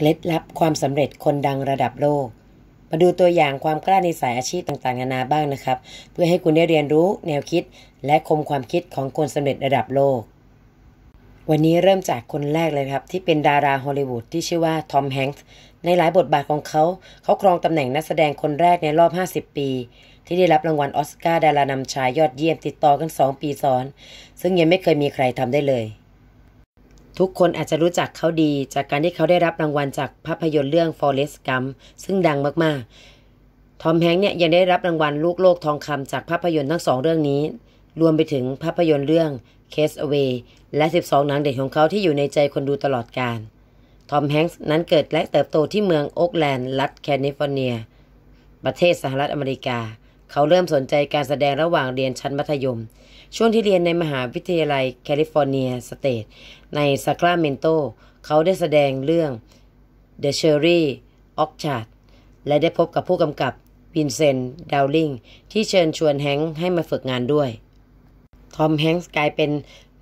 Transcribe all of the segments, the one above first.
เคล็ดลับความสำเร็จคนดังระดับโลก มาดูตัวอย่างความกล้าในสายอาชีพต่างๆนานาบ้างนะครับ เพื่อให้คุณได้เรียนรู้ แนวคิดและคมความคิดของคนสำเร็จระดับโลก วันนี้เริ่มจากคนแรกเลยครับ ที่เป็นดาราฮอลลีวูดที่ชื่อว่าทอมแฮงค์ในหลายบทบาทของเขาเขาครองตำแหน่งนักแสดงคนแรกในรอบ 50 ปี ที่ได้รับรางวัลออสการ์ดารานำชายยอดเยี่ยมติดต่อกัน 2 ปีซ้อนซึ่งยังไม่เคยมีใครทำได้เลยทุกคนอาจจะรู้จักเขาดีจากการที่เขาได้รับรางวัลจากภาพยนตร์เรื่อง Forrest Gump ซึ่งดังมากๆ ทอมแฮงค์เนี่ยยังได้รับรางวัลลูกโลกทองคำจากภาพยนตร์ทั้งสองเรื่องนี้ รวมไปถึงภาพยนตร์เรื่อง Case Away และ 12 หนังเด็กของเขาที่อยู่ในใจคนดูตลอดกาล ทอมแฮงค์นั้นเกิดและเติบโตที่เมืองโอ๊กแลนด์รัฐแคลิฟอร์เนีย ประเทศสหรัฐอเมริกาเขาเริ่มสนใจการแสดงระหว่างเรียนชั้นมัธยม ช่วงที่เรียนในมหาวิทยาลัยแคลิฟอร์เนียสเตทในซาคราเมนโต เขาได้แสดงเรื่อง The Cherry Orchard และได้พบกับผู้กำกับวินเซนต์ดาวลิงที่เชิญชวนแฮงค์ให้มาฝึกงานด้วย ทอมแฮงค์กลายเป็น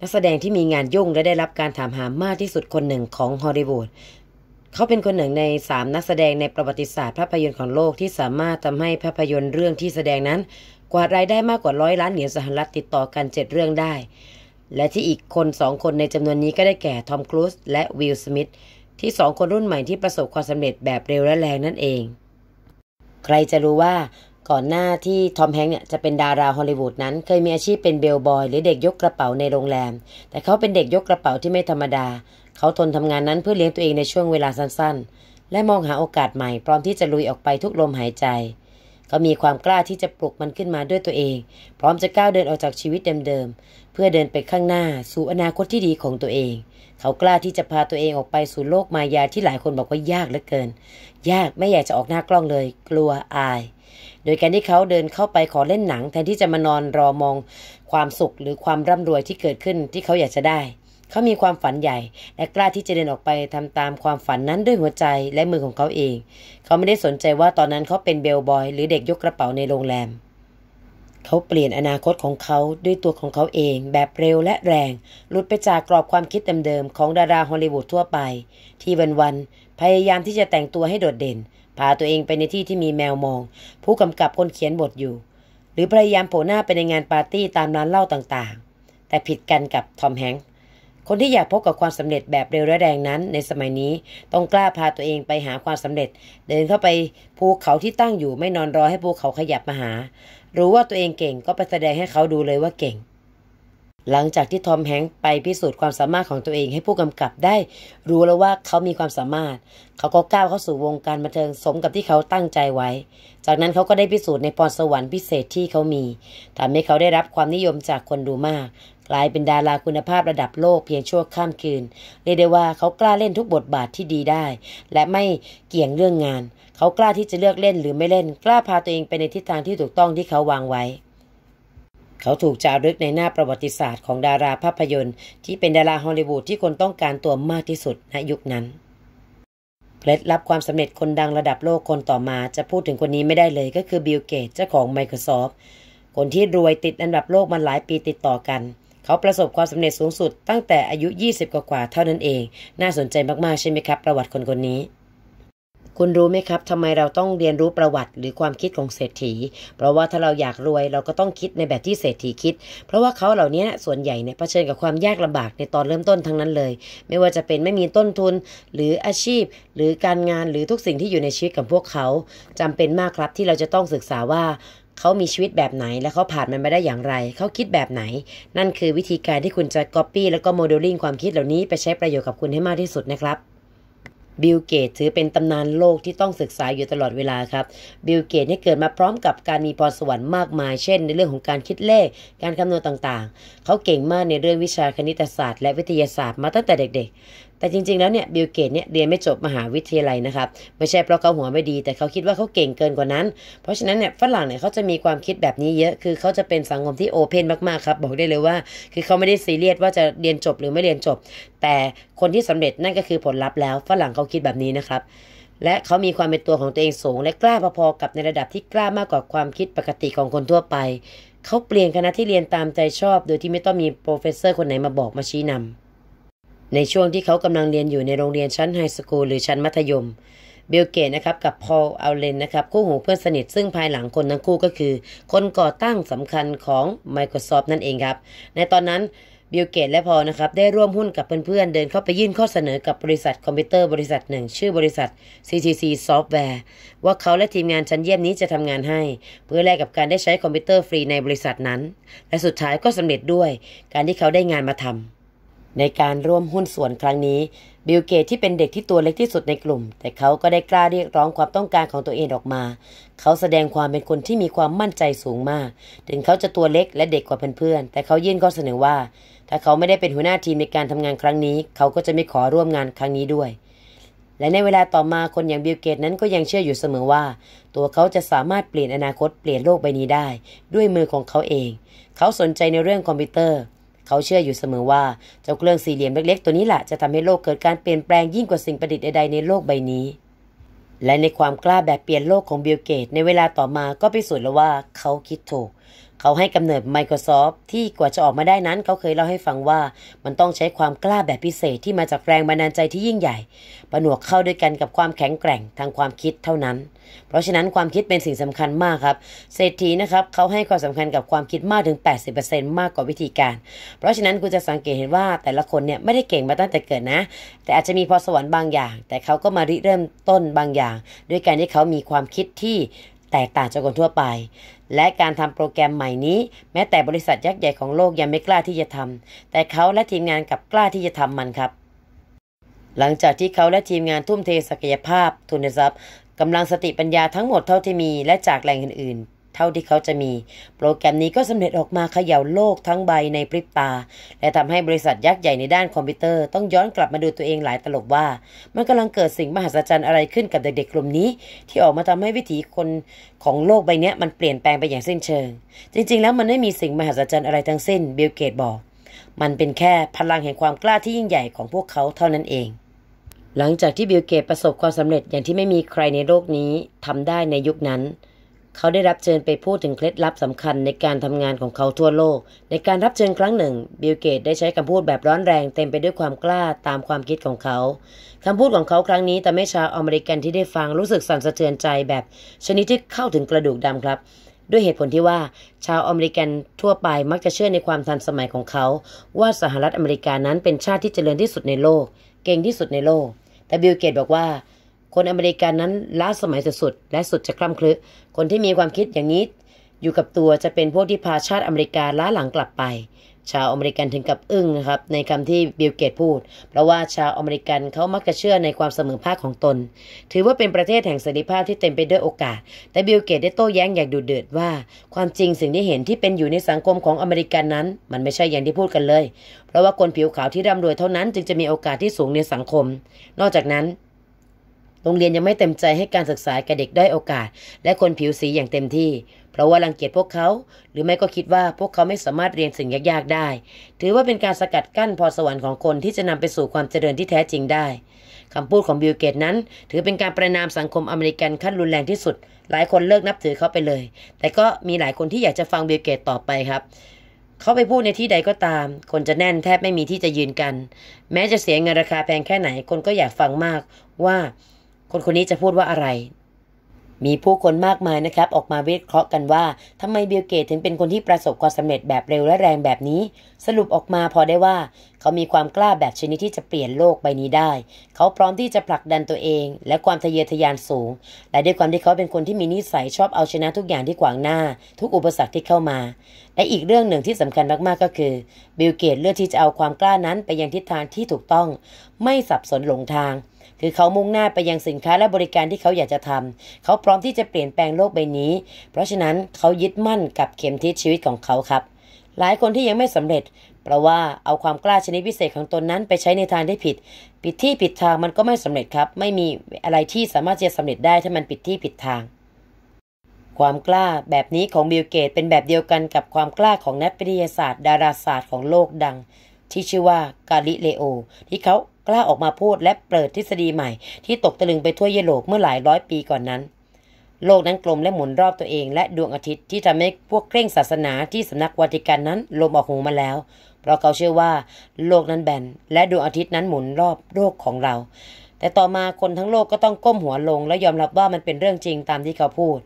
นักแสดงที่มีงานยุ่งและได้รับการถามหามากที่สุดคนหนึ่งของฮอลลีวูดเขาเป็นคนหนึ่งใน3นักแสดงในประวัติศาสตร์ ภาพยนตร์ของโลกที่สามารถทำให้ภาพยนตร์เรื่องที่แสดงนั้น กวาดรายได้มากกว่าร้อยล้านเหรียญสหรัฐติดต่อกัน 7 เรื่องได้ และที่อีกคนสองคนในจำนวนนี้ก็ได้แก่ทอมครูซและวิลสมิธที่สองคนรุ่นใหม่ที่ประสบความสำเร็จแบบเร็วและแรงนั่นเอง ใครจะรู้ว่าก่อนหน้าที่ทอมแฮงค์เนี่ยจะเป็นดาราฮอลลีวูดนั้น เคยมีอาชีพเป็นเบลบอย หรือเด็กยกกระเป๋าในโรงแรมแต่เขาเป็นเด็กยกกระเป๋าที่ไม่ธรรมดาเขาทนทำงานนั้นเพื่อเลี้ยงตัวเองในช่วงเวลาสั้นๆ และมองหาโอกาสใหม่พร้อมที่จะลุยออกไปทุกลมหายใจ เขามีความกล้าที่จะปลุกมันขึ้นมาด้วยตัวเอง พร้อมจะก้าวเดินออกจากชีวิตเดิมๆ เพื่อเดินไปข้างหน้า สู่อนาคตที่ดีของตัวเอง เขากล้าที่จะพาตัวเองออกไปสู่โลกมายาที่หลายคนบอกว่ายากเหลือเกิน ยากไม่อยากจะออกหน้ากล้องเลย กลัวอาย โดยการที่เขาเดินเข้าไปขอเล่นหนังแทนที่จะมานอนรอมอง ความสุขหรือความร่ำรวยที่เกิดขึ้นที่เขาอยากจะได้เขามีความฝันใหญ่ และ กล้า ที่จะเดิน ออก ไปทำตาม ความฝันนั้นด้วยหัวใจและ มือ ของเขาเอง เขาไม่ได้สนใจว่าตอนนั้นเขา เป็น เบลบอย หรือเด็ก ยก กระเป๋าใน โรงแรม เขาเปลี่ยนอนาคตของเขาด้วย ตัว ของเขาเอง แบบเร็วและแรง หลุดไปจาก กรอบความคิดเดิมๆของดารา ฮอลลีวูด ทั่ว ไป ที่วัน ๆ พยายาม ที่ จะ แต่ง ตัว ให้ โดดเด่น พา ตัวเอง ไปในที่ที่มีแมวมอง ผู้กำกับ คนเขียน บท อยู่ หรือ พยายาม โผล่ หน้า ไป ใน งานปาร์ตี้ตามร้านเหล้าต่างๆ แต่ผิดกันกับทอมแฮงค์คนที่อยากพบกับความสำเร็จแบบเร็วและแรงนั้นในสมัยนี้ต้องกล้าพาตัวเองไปหาความสำเร็จ เดินเข้าไปภูเขาที่ตั้งอยู่ไม่นอนรอให้ภูเขาขยับมาหา รู้ว่าตัวเองเก่งก็ไปแสดงให้เขาดูเลยว่าเก่งหลังจากที่ทอมแฮงค์ไปพิสูจน์ความสามารถของตัวเองให้ผู้กำกับได้รู้แล้วว่าเขามีความสามารถ เขาก็ก้าวเข้าสู่วงการบันเทิงสมกับที่เขาตั้งใจไว้ จากนั้นเขาก็ได้พิสูจน์ในพรสวรรค์พิเศษที่เขามี ทำให้เขาได้รับความนิยมจากคนดูมาก กลายเป็นดาราคุณภาพระดับโลกเพียงชั่วข้ามคืน เรียกได้ว่าเขากล้าเล่นทุกบทบาทที่ดีได้ และไม่เกี่ยงเรื่องงาน เขากล้าที่จะเลือกเล่นหรือไม่เล่น กล้าพาตัวเองไปในทิศทางที่ถูกต้องที่เขาวางไว้เขาถูกจารึกในหน้าประวัติศาสตร์ของดาราภาพยนตร์ ที่เป็นดาราฮอลลีวูดที่คนต้องการตัวมากที่สุดในยุคนั้นเคล็ดลับความสำเร็จคนดังระดับโลกคนต่อมา จะพูดถึงคนนี้ไม่ได้เลยก็คือบิลเกตเจ้าของ Microsoft คนที่รวยติดอันดับโลกมาหลายปีติดต่อกัน เขาประสบความสำเร็จสูงสุดตั้งแต่อายุ 20 กว่าเท่านั้นเอง น่าสนใจมากๆใช่ไหมครับ ประวัติคนคนนี้คุณรู้ไหมครับทำไมเราต้องเรียนรู้ประวัติหรือความคิดของเศรษฐี เพราะว่าถ้าเราอยากรวยเราก็ต้องคิดในแบบที่เศรษฐีคิด เพราะว่าเขาเหล่านี้ส่วนใหญ่เนี่ยเผชิญกับความยากลำบากในตอนเริ่มต้นทั้งนั้นเลย ไม่ว่าจะเป็นไม่มีต้นทุนหรืออาชีพ หรือการงานหรือทุกสิ่งที่อยู่ในชีวิตของพวกเขา จำเป็นมากครับที่เราจะต้องศึกษาว่า เขามีชีวิตแบบไหน และเขาผ่านมันมาได้อย่างไร เขาคิดแบบไหน นั่นคือวิธีการที่คุณจะก๊อปปี้แล้วก็โมเดลลิ่งความคิดเหล่านี้ ไปใช้ประโยชน์กับคุณให้มากที่สุดนะครับบิลเกตถือเป็นตำนานโลกที่ต้องศึกษาอยู่ตลอดเวลาครับ บิลเกตได้เกิดมาพร้อมกับการมีพรสวรรค์มากมายเช่นในเรื่องของการคิดเลข การคำนวณต่างๆ เขาเก่งมากในเรื่องวิชาคณิตศาสตร์และวิทยาศาสตร์มาตั้งแต่เด็ก ๆแต่จริงๆ แล้วเนี่ยบิลเกตเนี่ยเรียนไม่จบมหาวิทยาลัยนะครับ ไม่ใช่เพราะเขาหัวไม่ดีแต่เขาคิดว่าเขาเก่งเกินกว่านั้น เพราะฉะนั้นเนี่ยฝรั่งเนี่ยเขาจะมีความคิดแบบนี้เยอะ คือเขาจะเป็นสังคมที่โอเพนมากๆ ครับ บอกได้เลยว่า คือเขาไม่ได้ซีเรียสว่าจะเรียนจบหรือไม่เรียนจบ แต่คนที่สำเร็จนั่นก็คือผลลัพธ์แล้วฝรั่งเขาคิดแบบนี้นะครับและเขามีความเป็นตัวของตัวเองสูงและกล้าพอๆกับในระดับที่กล้ามากกว่าความคิดปกติของคนทั่วไปเขาเปลี่ยนคณะที่เรียนตามใจชอบ โดยที่ไม่ต้องมีโปรเฟสเซอร์คนไหนมาบอกมาชี้นาในช่วงที่เขากำลังเรียนอยู่ในโรงเรียนชั้นไฮสคูลหรือชั้นมัธยมเบลเกตนะครับกับพอลอาเลนนะครับ คู่หูเพื่อนสนิท ซึ่งภายหลังคนทั้งคู่ก็คือ คนก่อตั้งสำคัญของ Microsoft นั่นเองครับ ในตอนนั้นบิลเกตและพอนะครับได้ร่วมหุ้นกับเพื่อนๆ เดินเข้าไปยื่นข้อเสนอกับบริษัทคอมพิวเตอร์บริษัทหนึ่งชื่อบริษัท c c c Software ว่าเขาและทีมงานชั้นเยี่ยมนี้จะทำงานให้ เพื่อแลกกับการได้ใช้คอมพิวเตอร์ฟรีในบริษัทนั้น และสุดท้ายก็สำเร็จด้วย การที่เขาได้งานมาทาในการร่วมหุ้นส่วนครั้งนี้บิลเกตที่เป็นเด็กที่ตัวเล็กที่สุดในกลุ่ม แต่เขาก็ได้กล้าเรียกร้องความต้องการของตัวเองออกมา เขาแสดงความเป็นคนที่มีความมั่นใจสูงมาก ถึงเขาจะตัวเล็กและเด็กกว่าเพื่อนๆ แต่เขายื่นข้อเสนอว่า ถ้าเขาไม่ได้เป็นหัวหน้าทีมในการทำงานครั้งนี้ เขาก็จะไม่ขอร่วมงานครั้งนี้ด้วย และในเวลาต่อมาคนอย่างบิลเกตนั้นก็ยังเชื่ออยู่เสมอว่าตัวเขาจะสามารถเปลี่ยนอนาคตเปลี่ยนโลกใบนี้ได้ ด้วยมือของเขาเอง เขาสนใจในเรื่องคอมพิวเตอร์เขาเชื่ออยู่เสมอว่า เจ้าเครื่องสี่เหลี่ยมเล็ก ๆ ตัวนี้แหละ จะทำให้โลกเกิดการเปลี่ยนแปลงยิ่งกว่าสิ่งประดิษฐ์ใดๆในโลกใบนี้ และในความกล้าแบบเปลี่ยนโลกของบิลเกต ในเวลาต่อมาก็ไปสุดนแล้วว่าเขาคิดถูกเขาให้ กำเนิด Microsoft ที่กว่าจะออกมาได้นั้น เขาเคยเล่าให้ฟังว่ามันต้องใช้ความกล้าแบบพิเศษที่มาจากแรงบันดาลใจที่ยิ่งใหญ่ ประหนวกเข้าด้วยกันกับความแข็งแกร่งทางความคิดเท่านั้น เพราะฉะนั้นความคิดเป็นสิ่งสำคัญมากครับ เศรษฐีนะครับ เขาให้ความสำคัญกับความคิดมากถึง 80%มากกว่าวิธีการ เพราะฉะนั้นคุณจะสังเกตเห็นว่า แต่ละคนเนี่ยไม่ได้เก่งมาตั้งแต่เกิดนะ แต่อาจจะมีพรสวรรค์บางอย่าง แต่เขาก็มาริเริ่มต้นบางอย่าง ด้วยการที่เขามีความคิดที่แตกต่างจากคนทั่วไปและการทำโปรแกรมใหม่นี้ แม้แต่บริษัทยักษ์ใหญ่ของโลกยังไม่กล้าที่จะทำแต่เขาและทีมงานกับกล้าที่จะทำมันครับ หลังจากที่เขาและทีมงานทุ่มเทศักยภาพ ทุนทรัพย์กำลังสติปัญญาทั้งหมดเท่าที่มีและจากแหล่งอื่นเท่าที่เขาจะมี โปรแกรมนี้ก็สำเร็จออกมาเขย่าโลกทั้งใบในพริบตา และทำให้บริษัทยักษ์ใหญ่ในด้านคอมพิวเตอร์ต้องย้อนกลับมาดูตัวเองหลายตลบว่า มันกำลังเกิดสิ่งมหัศจรรย์อะไรขึ้นกับเด็กๆกลุ่มนี้ ที่ออกมาทำให้วิถีคนของโลกใบนี้มันเปลี่ยนแปลงไปอย่างสิ้นเชิง จริง ๆแล้วมันไม่มีสิ่งมหัศจรรย์อะไรทั้งสิ้น บิลเกตบอก มันเป็นแค่พลังแห่งความกล้าที่ยิ่งใหญ่ของพวกเขาเท่านั้นเอง หลังจากที่บิลเกตประสบความสำเร็จอย่างที่ไม่มีใครในโลกนี้ทำได้ในยุคนั้นเขาได้รับเชิญไปพูดถึงเคล็ดลับสำคัญในการทำงานของเขาทั่วโลก ในการรับเชิญครั้งหนึ่งบิลเกตได้ใช้คำพูดแบบร้อนแรงเต็มไปด้วยความกล้าตามความคิดของเขาคำพูดของเขาครั้งนี้ทำให้ชาวอเมริกันที่ได้ฟังรู้สึกสั่นสะเทือนใจแบบชนิดที่เข้าถึงกระดูกดำครับ ด้วยเหตุผลที่ว่า ชาวอเมริกันทั่วไปมักจะเชื่อในความทันสมัยของเขา ว่าสหรัฐอเมริกานั้นเป็นชาติที่เจริญที่สุดในโลก เก่งที่สุดในโลก แต่บิลเกตบอกว่าคนอเมริกันนั้นล้าสมัยสุดๆ และสุดจะคล่ำคลึคนที่มีความคิดอย่างนี้อยู่กับตัวจะเป็นพวกที่พาชาติอเมริกาล้าหลังกลับไป ชาวอเมริกันถึงกับอึ้งนะครับ ในคำที่บิลเกตพูด เพราะว่าชาวอเมริกันเขามักจะเชื่อในความเสมอภาคของตน ถือว่าเป็นประเทศแห่งเสรีภาพที่เต็มไปด้วยโอกาส แต่บิลเกตได้โต้แย้งอย่างดุเดือดว่าความจริงสิ่งที่เห็นที่เป็นอยู่ในสังคมของอเมริกันนั้นมันไม่ใช่อย่างที่พูดกันเลย เพราะว่าคนผิวขาวที่ร่ำรวยเท่านั้นจึงจะมีโอกาสที่สูงในสังคม นอกจากนั้นโรงเรียนยังไม่เต็มใจให้การศึกษาแก่เด็กได้โอกาส และคนผิวสีอย่างเต็มที่ เพราะว่ารังเกียจพวกเขา หรือไม่ก็คิดว่าพวกเขาไม่สามารถเรียนสิ่งยากๆได้ ถือว่าเป็นการสกัดกั้นพอสวรรค์ของคนที่จะนำไปสู่ความเจริญที่แท้จริงได้คำพูดของบิลเกตนั้น ถือเป็นการประนามสังคมอเมริกันขั้นรุนแรงที่สุด หลายคนเลิกนับถือเขาไปเลย แต่ก็มีหลายคนที่อยากจะฟังบิลเกตต่อไปครับเขาไปพูดในที่ใดก็ตาม คนจะแน่นแทบไม่มีที่จะยืนกัน แม้จะเสียเงินราคาแพงแค่ไหนคนก็อยากฟังมากว่าคนคนนี้จะพูดว่าอะไร มีผู้คนมากมายนะครับ ออกมาวิเคราะห์กันว่าทำไมเบลเกตถึงเป็นคนที่ประสบความสำเร็จแบบเร็วและแรงแบบนี้ สรุปออกมาพอได้ว่า เขามีความกล้าแบบชนิดที่จะเปลี่ยนโลกใบนี้ได้ เขาพร้อมที่จะผลักดันตัวเอง และความทะเยอทะยานสูง และด้วยความที่เขาเป็นคนที่มีนิสัยชอบเอาชนะทุกอย่างที่ขวางหน้า ทุกอุปสรรคที่เข้ามา และอีกเรื่องหนึ่งที่สำคัญมากๆก็คือบิลเกตเลือกที่จะเอาความกล้านั้นไปยังทิศทางที่ถูกต้องไม่สับสนหลงทางคือเขามุ่งหน้าไปยังสินค้าและบริการที่เขาอยากจะทำเขาพร้อมที่จะเปลี่ยนแปลงโลกใบนี้ เพราะฉะนั้นเขายึดมั่นกับเข็มทิศชีวิตของเขาครับ หลายคนที่ยังไม่สำเร็จ เพราะว่าเอาความกล้าชนิดพิเศษของตนนั้นไปใช้ในทางที่ผิดผิดที่ผิดทางมันก็ไม่สำเร็จครับ ไม่มีอะไรที่สามารถจะสำเร็จได้ถ้ามันผิดที่ผิดทาง ความกล้าแบบนี้ของบิลเกตเป็นแบบเดียวกันกับความกล้าของนักวิทยาศาสตร์ ดาราศาสตร์ของโลกดังที่ชื่อว่ากาลิเลโอที่เขากล้าออกมาพูดและเปิดทฤษฎีใหม่ ที่ตกตะลึงไปทั่วเยโลกเมื่อหลายร้อยปีก่อนนั้น โลกนั้นกลมและหมุนรอบตัวเองและดวงอาทิตย์ที่ทำให้พวกเคร่งศาสนาที่สำนักวัติกันนั้นลมออกหูมาแล้ว เพราะเขาเชื่อว่า โลกนั้นแบนและดวงอาทิตย์นั้นหมุนรอบโลกของเรา แต่ต่อมาคนทั้งโลกก็ต้องก้มหัวลงและยอมรับว่ามันเป็นเรื่องจริงตามที่เขาพูด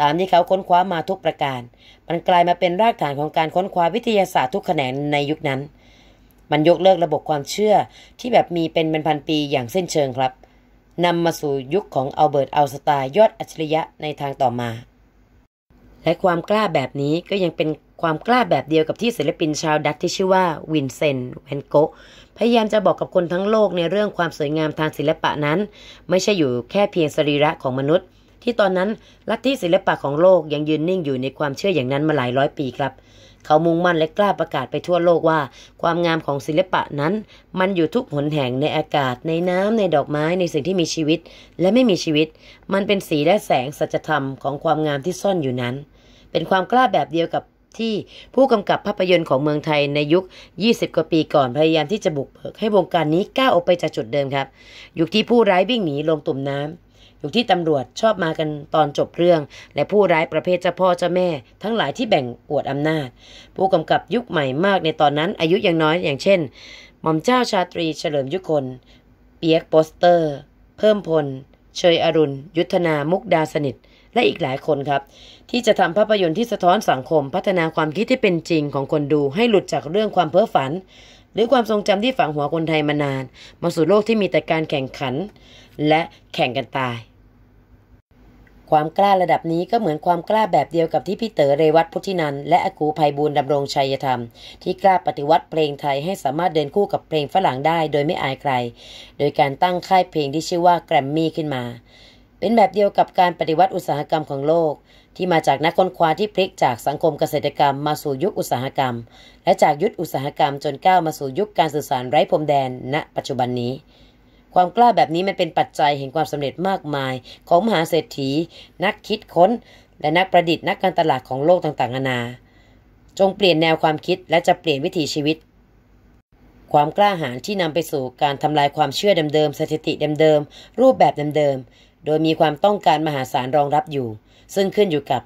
ตามที่เขาค้นคว้ามาทุกประการ มันกลายมาเป็นรากฐานของการค้นคว้าวิทยาศาสตร์ทุกแขนงในยุคนั้นมันยกเลิกระบบความเชื่อที่แบบมีเป็นเป็นพันปีอย่างเส้นเชิงครับ นำมาสู่ยุคของอัลเบิร์ตอัลสไตา์ยอดอัจฉริยะในทางต่อมา และความกล้าแบบนี้ก็ยังเป็นความกล้าแบบเดียวกับที่ศิลปินชาวดัตที่ชื่อว่าวินเซนต์แวนโกพยายามจะบอกกับคนทั้งโลกในเรื่องความสวยงามทางศิลปะนั้น ไม่ใช่อยู่แค่เพียงสรีระของมนุษย์ ที่ตอนนั้นลัทธิศิลปะของโลกยังยืนนิ่งอยู่ในความเชื่ออย่างนั้นมาหลายร้อยปีครับเขามุ่งมั่นและกล้าประกาศไปทั่วโลกว่า ความงามของศิลปะนั้น มันอยู่ทุกหนแห่งในอากาศ ในน้ำในดอกไม้ ในสิ่งที่มีชีวิต และไม่มีชีวิต มันเป็นสีและแสงสัจธรรมของความงามที่ซ่อนอยู่นั้น เป็นความกล้าแบบเดียวกับที่ผู้กำกับภาพยนตร์ของเมืองไทยในยุค 20กว่าปีก่อนพยายามที่จะบุกเบิกให้วงการนี้ก้าวออกไปจากจุดเดิมครับ ยุคที่ผู้ร้ายวิ่งหนีลงตุ่มน้ำอยู่ที่ตำรวจชอบมากันตอนจบเรื่อง และผู้ร้ายประเภทเจ้าพ่อเจ้าแม่ ทั้งหลายที่แบ่งอวดอำนาจ ผู้กำกับยุคใหม่มากในตอนนั้นอายุยังน้อยอย่างเช่นหม่อมเจ้าชาตรีเฉลิมยุคนเปียกโปสเตอร์ เพิ่มพล เชยอรุณ ยุทธนามุกดาสนิท และอีกหลายคนครับ ที่จะทำภาพยนตร์ที่สะท้อนสังคม พัฒนาความคิดที่เป็นจริงของคนดู ให้หลุดจากเรื่องความเพ้อฝันหรือความทรงจำที่ฝังหัวคนไทยมานาน มาสู่โลกที่มีแต่การแข่งขัน และแข่งกันตายความกล้าระดับนี้ก็เหมือนความกล้าแบบเดียวกับที่พี่เต๋อเรวัตพุทธินันและอากูภัยบูลดำรงชัยธรรม ที่กล้าปฏิวัติเพลงไทยให้สามารถเดินคู่กับเพลงฝรั่งได้ โดยไม่อายใครโดยการตั้งค่ายเพลงที่ชื่อว่าแกรมมี่ขึ้นมา เป็นแบบเดียวกับการปฏิวัติอุตสาหกรรมของโลก ที่มาจากนักค้นคว้าที่พลิกจากสังคมเกษตรกรรมมาสู่ยุคอุตสาหกรรม และจากยุคอุตสาหกรรมจนก้าวมาสู่ยุคการสื่อสารไร้พรมแดน ณ ปัจจุบันนี้ความกล้าแบบนี้มันเป็นปัจจัยแห่งความสำเร็จมากมายของมหาเศรษฐี นักคิดค้น และนักประดิษฐ์นักการตลาดของโลกต่างๆนานาจงเปลี่ยนแนวความคิดและจะเปลี่ยนวิถีชีวิต ความกล้าหาญที่นำไปสู่การทำลายความเชื่อเดิมๆสถิติเดิมๆรูปแบบเดิมๆโดยมีความต้องการมหาศาลรองรับอยู่ ซึ่งขึ้นอยู่กับ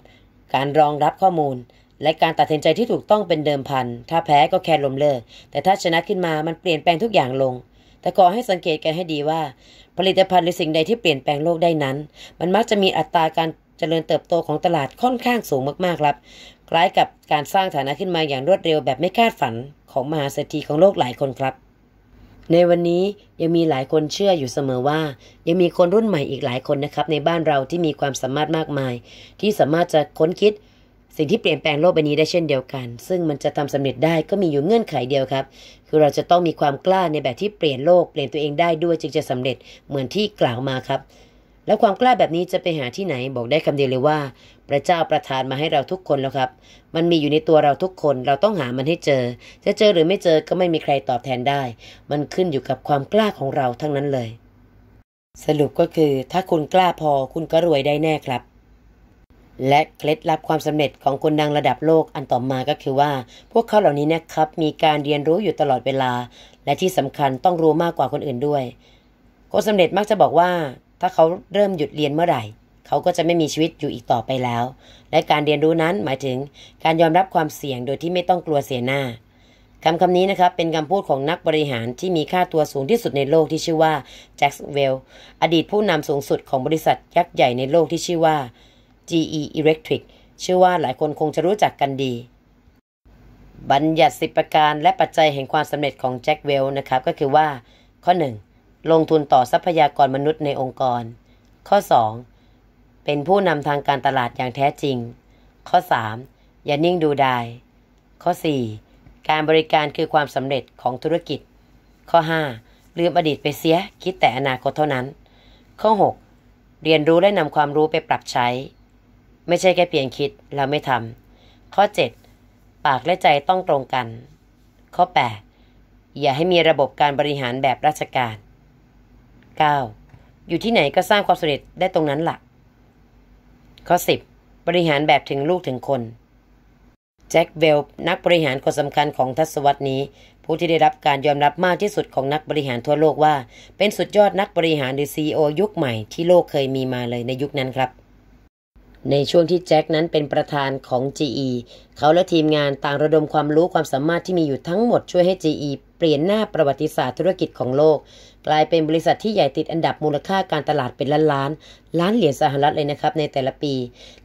การรองรับข้อมูล และการตัดสินใจที่ถูกต้องเป็นเดิมพันถ้าแพ้ก็แค่ลมเลิกแต่ถ้าชนะขึ้นมามันเปลี่ยนแปลงทุกอย่างลงแต่ขอให้สังเกตกันให้ดีว่า ผลิตภัณฑ์หรือสิ่งใดที่เปลี่ยนแปลงโลกได้นั้น มันมักจะมีอัตราการเจริญเติบโตของตลาดค่อนข้างสูงมากๆครับคล้ายกับการสร้างฐานะขึ้นมาอย่างรวดเร็วแบบไม่คาดฝันของมหาเศรษฐีของโลกหลายคนครับ ในวันนี้ยังมีหลายคนเชื่ออยู่เสมอว่า ยังมีคนรุ่นใหม่อีกหลายคนนะครับในบ้านเราที่มีความสามารถมากมาย ที่สามารถจะค้นคิดสิ่งที่เปลี่ยนแปลงโลกใบนี้ได้เช่นเดียวกัน ซึ่งมันจะทำสำเร็จได้ก็มีอยู่เงื่อนไขเดียวครับ คือเราจะต้องมีความกล้าในแบบที่เปลี่ยนโลกเปลี่ยนตัวเองได้ด้วยจึงจะสำเร็จเหมือนที่กล่าวมาครับ แล้วความกล้าแบบนี้จะไปหาที่ไหนบอกได้คำเดียวเลยว่า พระเจ้าประทานมาให้เราทุกคนแล้วครับ มันมีอยู่ในตัวเราทุกคนเราต้องหามันให้เจอ จะเจอหรือไม่เจอก็ไม่มีใครตอบแทนได้ มันขึ้นอยู่กับความกล้าของเราทั้งนั้นเลย สรุปก็คือถ้าคุณกล้าพอคุณก็รวยได้แน่ครับและเคล็ดลับความสำเร็จของคนดังระดับโลกอันต่อมาก็คือว่า พวกเขาเหล่านี้นะครับ มีการเรียนรู้อยู่ตลอดเวลา และที่สำคัญต้องรู้มากกว่าคนอื่นด้วยคนสำเร็จมักจะบอกว่า ถ้าเขาเริ่มหยุดเรียนเมื่อไหร่ เขาก็จะไม่มีชีวิตอยู่อีกต่อไปแล้ว และการเรียนรู้นั้นหมายถึง การยอมรับความเสี่ยงโดยที่ไม่ต้องกลัวเสียหน้าคำคำนี้นะครับเป็นคำพูดของนักบริหารที่มีค่าตัวสูงที่สุดในโลกที่ชื่อว่าแจ็คเวลอดีตผู้นำสูงสุดของบริษัทยักษ์ใหญ่ในโลกที่ชื่อว่า GE Electric เชื่อว่าหลายคนคงจะรู้จักกันดี บัญญัติสิประการและปัจจัยแห่งความสำเร็จของแจ็คเวลนะครับก็คือว่า ข้อ 1. ลงทุนต่อทรัพยากรมนุษย์ในองค์กร ข้อ 2. เป็นผู้นำทางการตลาดอย่างแท้จริง ข้อ 3. อย่านิ่งดูดาย ข้อ 4. การบริการคือความสำเร็จของธุรกิจ ข้อ 5. ลืมอดีตไปเสียคิดแต่อนาคตเท่านั้น ข้อ 6. เรียนรู้และนำความรู้ไปปรับใช้ไม่ใช่แค่เปลี่ยนคิดแล้วไม่ทำข้อ7ปากและใจต้องตรงกัน ข้อ 8 อย่าให้มีระบบการบริหารแบบราชการ 9. อยู่ที่ไหนก็สร้างความสำเร็จได้ตรงนั้นละะข้อ10บริหารแบบถึงลูกถึงคน แจ็คเวลนักบริหารคนสำคัญของทศวรรษนี้ ผู้ที่ได้รับการยอมรับมากที่สุดของนักบริหารทั่วโลกว่าเป็นสุดยอดนักบริหารหรือซีอยุคใหม่ที่โลกเคยมีมาเลยในยุคนั้นครับในช่วงที่แจ็คนั้นเป็นประธานของ GE เขาและทีมงานต่างระดมความรู้ความสามารถที่มีอยู่ทั้งหมดช่วยให้ GE เปลี่ยนหน้าประวัติศาสตร์ธุรกิจของโลกกลายเป็นบริษัทที่ใหญ่ติดอันดับมูลค่าการตลาดเป็นล้านล้าน ล้านเหรียญสหรัฐเลยนะครับในแต่ละปี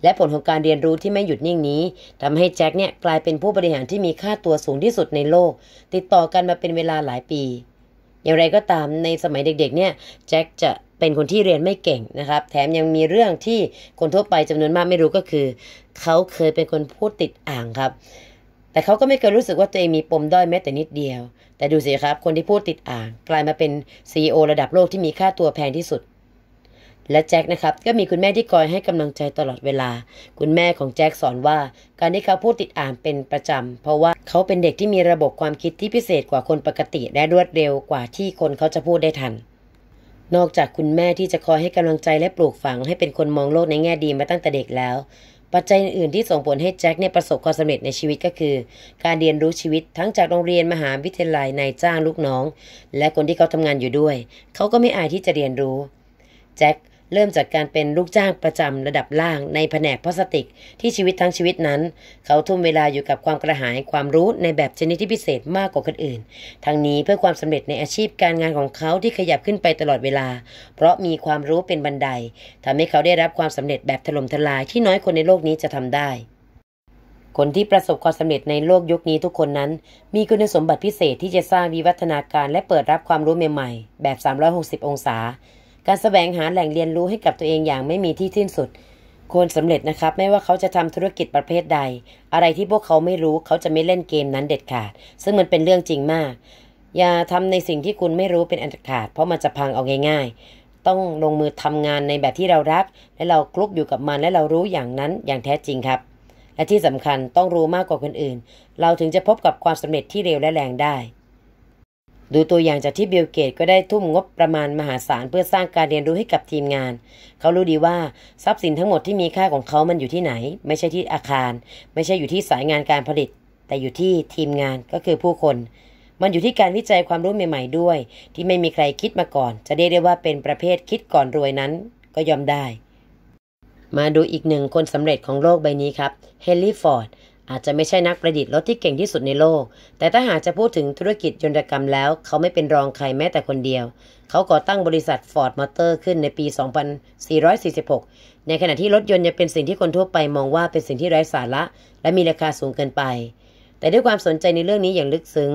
และผลของการเรียนรู้ที่ไม่หยุดนิ่งนี้ ทำให้แจ็คเนี่ยกลายเป็นผู้บริหารที่มีค่าตัวสูงที่สุดในโลกติดต่อกันมาเป็นเวลาหลายปี อย่างไรก็ตามในสมัยเด็กๆเนี่ยแจ็คจะเป็นคนที่เรียนไม่เก่งนะครับ แถมยังมีเรื่องที่คนทั่วไปจำนวนมากไม่รู้ก็คือ เขาเคยเป็นคนพูดติดอ่างครับ แต่เขาก็ไม่เคยรู้สึกว่าตัวเองมีปมด้อยแม้แต่นิดเดียว แต่ดูสิครับคนที่พูดติดอ่างกลายมาเป็นซีอระดับโลกที่มีค่าตัวแพงที่สุด และแจ็คนะครับก็มีคุณแม่ที่คอยให้กำลังใจตลอดเวลา คุณแม่ของแจ็คสอนว่าการที่เขาพูดติดอ่างเป็นประจำเพราะว่าเขาเป็นเด็กที่มีระบบความคิดที่พิเศษกว่าคนปกติและรวดเร็วกว่าที่คนเขาจะพูดได้ทันนอกจากคุณแม่ที่จะคอยให้กำลังใจและปลูกฝัง ให้เป็นคนมองโลกในแง่ดีมาตั้งแต่เด็กแล้ว ปัจจัยอื่นที่ส่งผลให้แจ็คเนี่ยประสบความสำเร็จในชีวิตก็คือ การเรียนรู้ชีวิตทั้งจากโรงเรียนมหาวิทยาลัยนายจ้างลูกน้อง และคนที่เขาทำงานอยู่ด้วย เขาก็ไม่อายที่จะเรียนรู้แจ็คเริ่มจากการเป็นลูกจ้างประจำระดับล่างในแผนกพลาสติกที่ชีวิตทั้งชีวิตนั้น เขาทุ่มเวลาอยู่กับความกระหายความรู้ในแบบชนิดที่พิเศษมากกว่าคนอื่น ทั้งนี้เพื่อความสำเร็จในอาชีพการงานของเขาที่ขยับขึ้นไปตลอดเวลา เพราะมีความรู้เป็นบันได ทำให้เขาได้รับความสำเร็จแบบถล่มทลายที่น้อยคนในโลกนี้จะทำได้ คนที่ประสบความสำเร็จในโลกยุคนี้ทุกคนนั้น มีคุณสมบัติพิเศษที่จะสร้างวิวัฒนาการและเปิดรับความรู้ใหม่ๆแบบ 360 องศาการแสวงหาแหล่งเรียนรู้ให้กับตัวเองอย่างไม่มีที่สิ้นสุดควรสำเร็จนะครับ ไม่ว่าเขาจะทำธุรกิจประเภทใด อะไรที่พวกเขาไม่รู้เขาจะไม่เล่นเกมนั้นเด็ดขาด ซึ่งมันเป็นเรื่องจริงมาก อย่าทำในสิ่งที่คุณไม่รู้เป็นอันขาด เพราะมันจะพังเอาง่ายๆ ต้องลงมือทำงานในแบบที่เรารัก และเราคลุกอยู่กับมันและเรารู้อย่างนั้นอย่างแท้จริงครับ และที่สำคัญต้องรู้มากกว่าคนอื่น เราถึงจะพบกับความสำเร็จที่เร็วและแรงได้ดูตัวอย่างจากที่เบลเกตก็ได้ทุ่มงบประมาณมหาศาลเพื่อสร้างการเรียนรู้ให้กับทีมงาน เขารู้ดีว่าทรัพย์สินทั้งหมดที่มีค่าของเขามันอยู่ที่ไหน ไม่ใช่ที่อาคาร ไม่ใช่อยู่ที่สายงานการผลิต แต่อยู่ที่ทีมงานก็คือผู้คน มันอยู่ที่การวิจัยความรู้ใหม่ๆด้วย ที่ไม่มีใครคิดมาก่อน จะเรียกได้ว่าเป็นประเภทคิดก่อนรวยนั้น ก็ยอมได้ มาดูอีกหนึ่งคนสำเร็จของโลกใบนี้ครับเฮนรี่ฟอร์ดอาจจะไม่ใช่นักประดิษฐ์รถที่เก่งที่สุดในโลก แต่ถ้าหากจะพูดถึงธุรกิจยนตกรรมแล้ว เขาไม่เป็นรองใครแม้แต่คนเดียว เขาก่อตั้งบริษัท Ford Motor ขึ้นในปี 2446 ในขณะที่รถยนต์ยังเป็นสิ่งที่คนทั่วไปมองว่าเป็นสิ่งที่ไร้สาระ และมีราคาสูงเกินไป แต่ด้วยความสนใจในเรื่องนี้อย่างลึกซึ้ง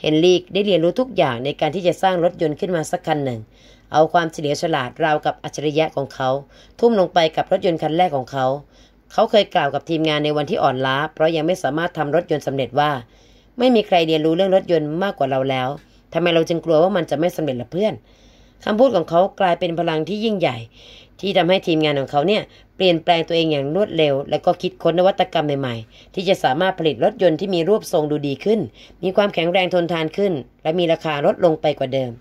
เฮนรี่ได้เรียนรู้ทุกอย่างในการที่จะสร้างรถยนต์ขึ้นมาสักคันหนึ่ง เอาความเฉลียวฉลาดราวกับอัจฉริยะของเขา ทุ่มลงไปกับรถยนต์คันแรกของเขาเขาเคยกล่าวกับทีมงานในวันที่อ่อนล้า เพราะยังไม่สามารถทำรถยนต์สำเร็จว่า ไม่มีใครเรียนรู้เรื่องรถยนต์มากกว่าเราแล้วทำไมเราจึงกลัวว่ามันจะไม่สำเร็จละเพื่อนคำพูดของเขากลายเป็นพลังที่ยิ่งใหญ่ ที่ทำให้ทีมงานของเขาเนี่ยเปลี่ยนแปลงตัวเองอย่างรวดเร็ว และก็คิดค้นนวัตกรรมใหม่ๆ ที่จะสามารถผลิตรถยนต์ที่มีรูปทรงดูดีขึ้น มีความแข็งแรงทนทานขึ้น และมีราคาลดลงไปกว่าเดิม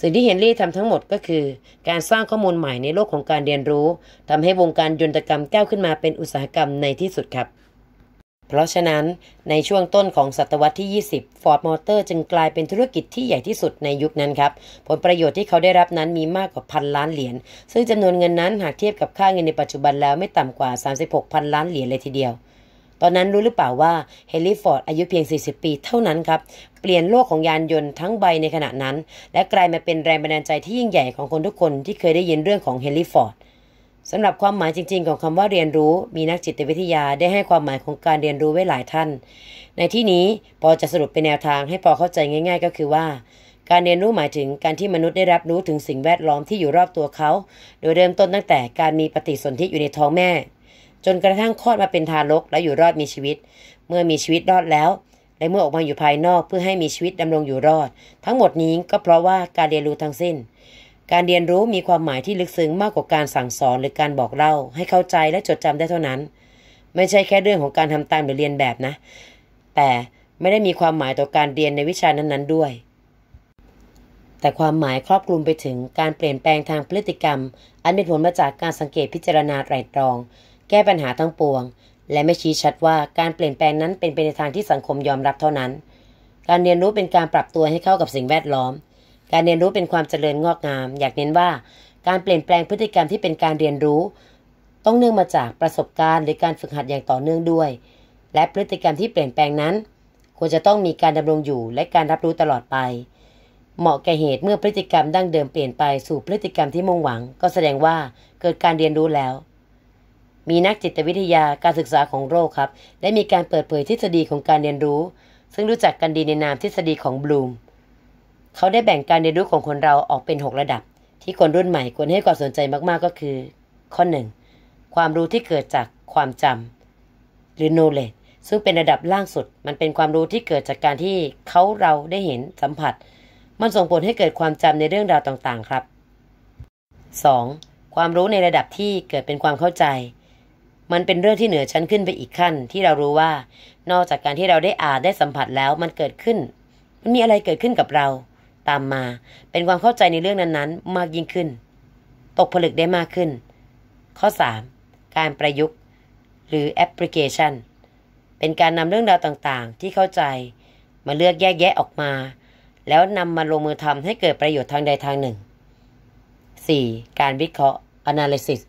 สิ่งที่เฮนรี่ทำทั้งหมดก็คือ การสร้างข้อมูลใหม่ในโลกของการเรียนรู้ทำให้วงการยนตกรรมก้าวขึ้นมาเป็นอุตสาหกรรมในที่สุดครับ เพราะฉะนั้น ในช่วงต้นของศตวรรษที่ 20 Ford Motor จึงกลายเป็นธุรกิจที่ใหญ่ที่สุดในยุคนั้นครับ ผลประโยชน์ที่เขาได้รับนั้นมีมากกว่าพันล้านเหรียญซึ่งจำนวนเงินนั้นหากเทียบกับค่าเงินในปัจจุบันแล้ว ไม่ต่ำกว่า 36พันล้านเหรียญเลยทีเดียวตอนนั้นรู้หรือเปล่าว่าเฮลิฟอร์ดอายุเพียง 40 ปีเท่านั้นครับเปลี่ยนโลกของยานยนต์ทั้งใบในขณะนั้น และกลายมาเป็นแรงบันดาลใจที่ยิ่งใหญ่ของคนทุกคนที่เคยได้ยินเรื่องของเฮลิฟอร์ดสำหรับความหมายจริง ๆ ของคำว่าเรียนรู้มีนักจิตวิทยาได้ให้ความหมายของการเรียนรู้ไว้หลายท่าน ในที่นี้พอจะสรุปเป็นแนวทางให้พอเข้าใจง่ายๆ ก็คือว่า การเรียนรู้หมายถึงการที่มนุษย์ได้รับรู้ถึงสิ่งแวดล้อมที่อยู่รอบตัวเขาโดยเริ่มต้นตั้งแต่การมีปฏิสนธิอยู่ในท้องแม่จนกระทั่งคลอดมาเป็นทารกและอยู่รอดมีชีวิต เมื่อมีชีวิตรอดแล้ว และเมื่อออกมาอยู่ภายนอกเพื่อให้มีชีวิตดำรงอยู่รอด ทั้งหมดนี้ก็เพราะว่าการเรียนรู้ทั้งสิ้น การเรียนรู้มีความหมายที่ลึกซึ้งมากกว่าการสั่งสอน หรือการบอกเล่า ให้เข้าใจและจดจำได้เท่านั้น ไม่ใช่แค่เรื่องของการทำตามหรือเรียนแบบนะ แต่ไม่ได้มีความหมายต่อการเรียนในวิชานั้น ๆด้วย แต่ความหมายครอบคลุมไปถึงการเปลี่ยนแปลงทางพฤติกรรม อันเป็นผลมาจากการสังเกตพิจารณาไตรตรองแก้ปัญหาทั้งปวง และไม่ชี้ชัดว่าการเปลี่ยนแปลงนั้นเป็นไปในทางที่สังคมยอมรับเท่านั้น การเรียนรู้เป็นการปรับตัวให้เข้ากับสิ่งแวดล้อม การเรียนรู้เป็นความเจริญงอกงาม อยากเน้นว่าการเปลี่ยนแปลงพฤติกรรมที่เป็นการเรียนรู้ ต้องเนื่องมาจากประสบการณ์หรือการฝึกหัดอย่างต่อเนื่องด้วย และพฤติกรรมที่เปลี่ยนแปลงนั้น ควรจะต้องมีการดำรงอยู่และการรับรู้ตลอดไป เหมาะแก่เหตุเมื่อพฤติกรรมดั้งเดิมเปลี่ยนไปสู่พฤติกรรมที่มุ่งหวัง ก็แสดงว่าเกิดการเรียนรู้แล้วมีนักจิตวิทยาการศึกษาของโรคครับได้มีการเปิดเผยทฤษฎีของการเรียนรู้ ซึ่งรู้จักกันดีในนามทฤษฎีของบลูมเขาได้แบ่งการเรียนรู้ของคนเราออกเป็น 6 ระดับ ที่คนรุ่นใหม่ควรให้ความสนใจมากๆก็คือ ข้อ1ความรู้ที่เกิดจากความจำหรือ knowledge ซึ่งเป็นระดับล่างสุดมันเป็นความรู้ที่เกิดจากการที่เขาเราได้เห็นสัมผัส มันส่งผลให้เกิดความจำในเรื่องราวต่างๆ ครับ 2. ความรู้ในระดับที่เกิดเป็นความเข้าใจมันเป็นเรื่องที่เหนือชั้นขึ้นไปอีกขั้นที่เรารู้ว่า นอกจากการที่เราได้อ่านได้สัมผัสแล้วมันเกิดขึ้นมันมีอะไรเกิดขึ้นกับเรา ตามมาเป็นความเข้าใจในเรื่องนั้นๆ มากยิ่งขึ้น ตกผลึกได้มากขึ้น ข้อ 3. การประยุกต์หรือแอปพลิเคชันเป็นการนำเรื่องราวต่างๆ ที่เข้าใจมาเลือกแยกแยะออกมา แล้วนำมาลงมือทำให้เกิดประโยชน์ทางใดทางหนึ่ง 4. การวิเคราะห์ analysis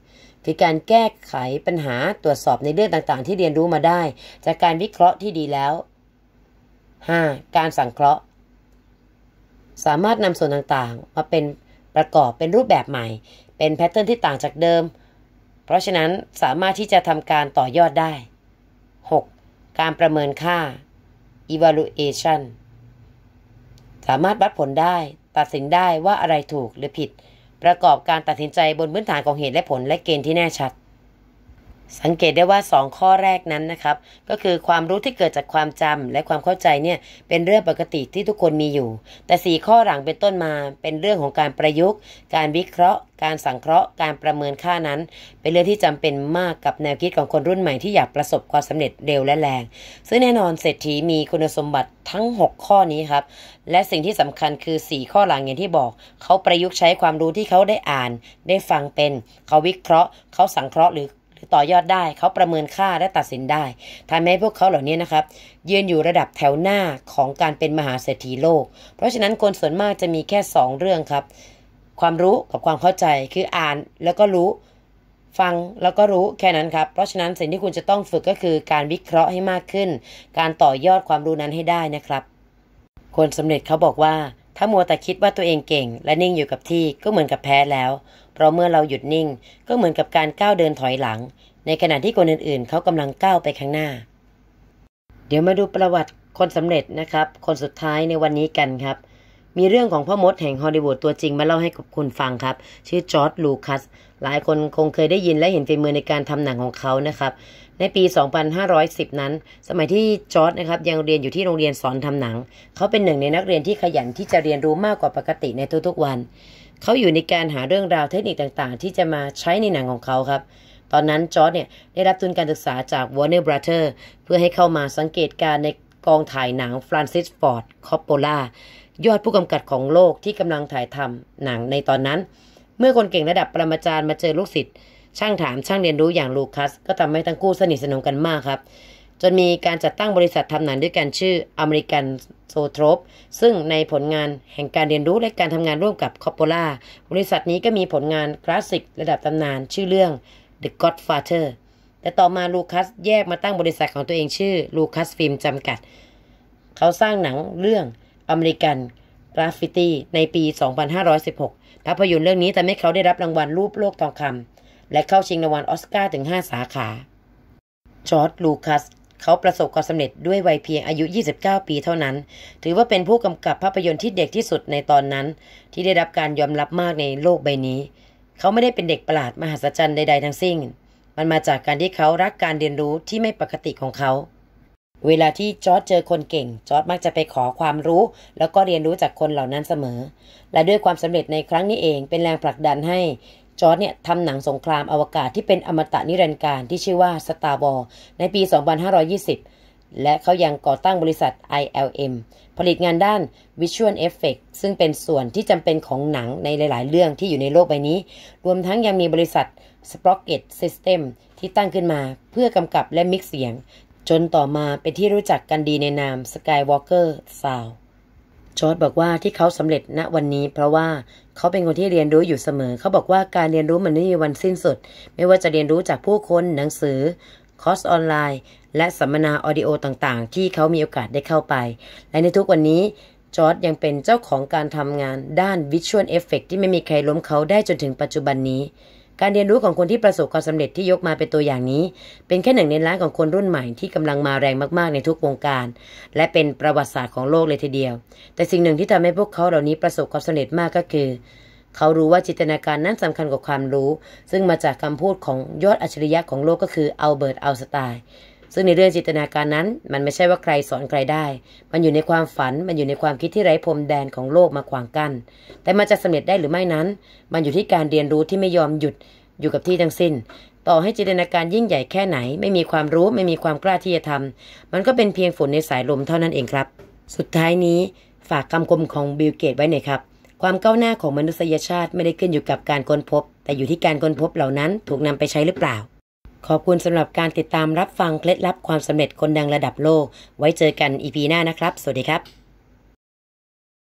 คือการแก้ไขปัญหาตรวจสอบในเรื่องต่างๆ ที่เรียนรู้มาได้ จากการวิเคราะห์ที่ดีแล้ว 5. การสังเคราะห์ สามารถนำส่วนต่างๆ มาเป็นประกอบเป็นรูปแบบใหม่ เป็นแพทเทิร์นที่ต่างจากเดิม เพราะฉะนั้นสามารถที่จะทำการต่อยอดได้ 6. การประเมินค่า evaluation สามารถวัดผลได้ตัดสินได้ว่าอะไรถูกหรือผิดประกอบการตัดสินใจบนพื้นฐานของเหตุและผลและเกณฑ์ที่แน่ชัดสังเกตได้ว่า 2 ข้อแรกนั้นนะครับ ก็คือความรู้ที่เกิดจากความจำและความเข้าใจเนี่ย เป็นเรื่องปกติที่ทุกคนมีอยู่ แต่ 4 ข้อหลังเป็นต้นมาเป็นเรื่องของการประยุกต์ การวิเคราะห์ การสังเคราะห์ การประเมินค่านั้น เป็นเรื่องที่จำเป็นมากกับแนวคิดของคนรุ่นใหม่ที่อยากประสบความสำเร็จเร็วและแรง ซึ่งแน่นอนเศรษฐีมีคุณสมบัติทั้ง 6 ข้อนี้ครับ และสิ่งที่สำคัญคือ 4 ข้อหลังอย่างที่บอกเขาประยุกต์ใช้ความรู้ที่เขาได้อ่าน ได้ฟังเป็นเขาวิเคราะห์เขาสังเคราะห์หรือต่อยอดได้เขาประเมินค่าและตัดสินได้ทำให้พวกเขาเหล่านี้นะครับยืนอยู่ระดับแถวหน้าของการเป็นมหาเศรษฐีโลก เพราะฉะนั้นคนส่วนมากจะมีแค่ 2 เรื่องครับ ความรู้กับความเข้าใจคืออ่านแล้วก็รู้ ฟังแล้วก็รู้แค่นั้นครับเพราะฉะนั้นสิ่งที่คุณจะต้องฝึกก็คือการวิเคราะห์ให้มากขึ้น การต่อยอดความรู้นั้นให้ได้นะครับ คนสำเร็จเขาบอกว่า ถ้ามัวแต่คิดว่าตัวเองเก่ง และนิ่งอยู่กับที่ก็เหมือนกับแพ้แล้วเพราะเมื่อเราหยุดนิ่ง ก็เหมือนกับการก้าวเดินถอยหลังในขณะที่คนอื่นๆ เขากำลังก้าวไปข้างหน้า เดี๋ยวมาดูประวัติคนสำเร็จนะครับ คนสุดท้ายในวันนี้กันครับ มีเรื่องของพ่อมดแห่งฮอลลีวูดตัวจริงมาเล่าให้กับคุณฟังครับ ชื่อจอร์ดลูคัส หลายคนคงเคยได้ยินและเห็นฝีมือในการทำหนังของเขานะครับ ในปี 2510 นั้น สมัยที่จอร์ดนะครับยังเรียนอยู่ที่โรงเรียนสอนทำหนัง เขาเป็นหนึ่งในนักเรียนที่ขยันที่จะเรียนรู้มากกว่าปกติในทุกๆวัน เขาอยู่ในการหาเรื่องราวเทคนิคต่างๆ ที่จะมาใช้ในหนังของเขาครับตอนนั้นจอร์ดเนี่ยได้รับทุนการศึกษาจาก Warner b r o t h e r เพื่อให้เข้ามาสังเกตการในกองถ่ายหนัง Francis Ford Coppola ยอดผู้กำกับของโลกที่กำลังถ่ายทำหนังในตอนนั้น เมื่อคนเก่งระดับปรมาจารย์มาเจอลูกศิษย์ ช่างถามช่างเรียนรู้อย่างลูคัสก็ทำให้ทั้งคู่สนิทสนมกันมากครับ จนมีการจัดตั้งบริษัททำหนังด้วยกันชื่ออเมริกันโซโทรปซึ่งในผลงานแห่งการเรียนรู้และการทำงานร่วมกับคอปโปล่าบริษัทนี้ก็มีผลงานคลาสสิกระดับตำนาน ชื่อเรื่อง The Godfather แต่ต่อมาลูคัสแยกมาตั้งบริษัทของตัวเองชื่อ ลูคัสฟิล์มจำกัด เขาสร้างหนังเรื่องอเมริกันกราฟฟิตี้ในปี 2516 ภาพยนตร์เรื่องนี้ทำให้เขาได้รับรางวัลรูปโลกทองคำและเข้าชิงรางวัลอสการ์ถึง 5 สาขาจอร์ดลูคัส เขาประสบความสำเร็จด้วยวัยเพียงอายุ 29 ปีเท่านั้น ถือว่าเป็นผู้กำกับภาพยนตร์ที่เด็กที่สุดในตอนนั้นที่ได้รับการยอมรับมากในโลกใบนี้เขาไม่ได้เป็นเด็กประหลาดมหัศจรรย์ใดๆทั้งสิ้น มันมาจากการที่เขารักการเรียนรู้ที่ไม่ปกติของเขา เวลาที่จอร์ดเจอคนเก่ง จอร์ดมักจะไปขอความรู้ แล้วก็เรียนรู้จากคนเหล่านั้นเสมอ และด้วยความสำเร็จในครั้งนี้เองเป็นแรงผลักดันให้ จอร์ดเนี่ยทำหนังสงครามอวกาศที่เป็นอมตะนิรันดร์การที่ชื่อว่า Star w a r ในปี 2520และเขายังก่อตั้งบริษัท ILM ผลิตงานด้าน Visual Effect ซึ่งเป็นส่วนที่จำเป็นของหนังในหลายๆเรื่องที่อยู่ในโลกใบนี้ รวมทั้งยังมีบริษัท Sprocket System ที่ตั้งขึ้นมาเพื่อกำกับและมิกเสียง จนต่อมาเป็นที่รู้จักกันดีในนาม Skywalker Sound จอร์ดบอกว่าที่เขาสำเร็จณวันนี้เพราะว่าเขาเป็นคนที่เรียนรู้อยู่เสมอ เขาบอกว่าการเรียนรู้มันไม่มีวันสิ้นสุด ไม่ว่าจะเรียนรู้จากผู้คนหนังสือคอร์สออนไลน์และสัมมนาออดิโอต่างๆ ที่เขามีโอกาสได้เข้าไป และในทุกวันนี้จอร์ดยังเป็นเจ้าของการทำงานด้านวิชวลเอฟเฟกที่ไม่มีใครล้มเขาได้จนถึงปัจจุบันนี้ การเรียนรู้ของคนที่ประสบความสำเร็จที่ยกมาเป็นตัวอย่างนี้ เป็นแค่หนึ่งในล้านของคนรุ่นใหม่ที่กำลังมาแรงมากๆในทุกวงการ และเป็นประวัติศาสตร์ของโลกเลยทีเดียว แต่สิ่งหนึ่งที่ทำให้พวกเขาเหล่านี้ประสบความสำเร็จมากก็คือ เขารู้ว่าจินตนาการนั้นสำคัญกว่าความรู้ ซึ่งมาจากคำพูดของยอดอัจฉริยะของโลกก็คืออัลเบิร์ตอัลสไตนซึ่งในเรื่องจินตนาการนั้น มันไม่ใช่ว่าใครสอนใครได้ มันอยู่ในความฝันมันอยู่ในความคิดที่ไร้พรมแดนของโลกมาขวางกัน้นแต่มันจะสำเร็จได้หรือไม่นั้น มันอยู่ที่การเรียนรู้ที่ไม่ยอมหยุดอยู่กับที่ทั้งสิน้น ต่อให้จินตนาการยิ่งใหญ่แค่ไหนไม่มีความรู้ไม่มีความกล้าที่จะทำมันก็เป็นเพียงฝนในสายลมเท่านั้นเองครับ สุดท้ายนี้ฝากคำคมของบิลเกตไว้หน่อยครับ ความก้าวหน้าของมนุษยชาติไม่ได้ขึ้นอยู่กับการค้นพบ แต่อยู่ที่การค้นพบเหล่านั้นถูกนำไปใช้หรือเปล่าขอบคุณสำหรับการติดตามรับฟังเคล็ดลับความสำเร็จคนดังระดับโลก ไว้เจอกันอีพีหน้านะครับ สวัสดีครับ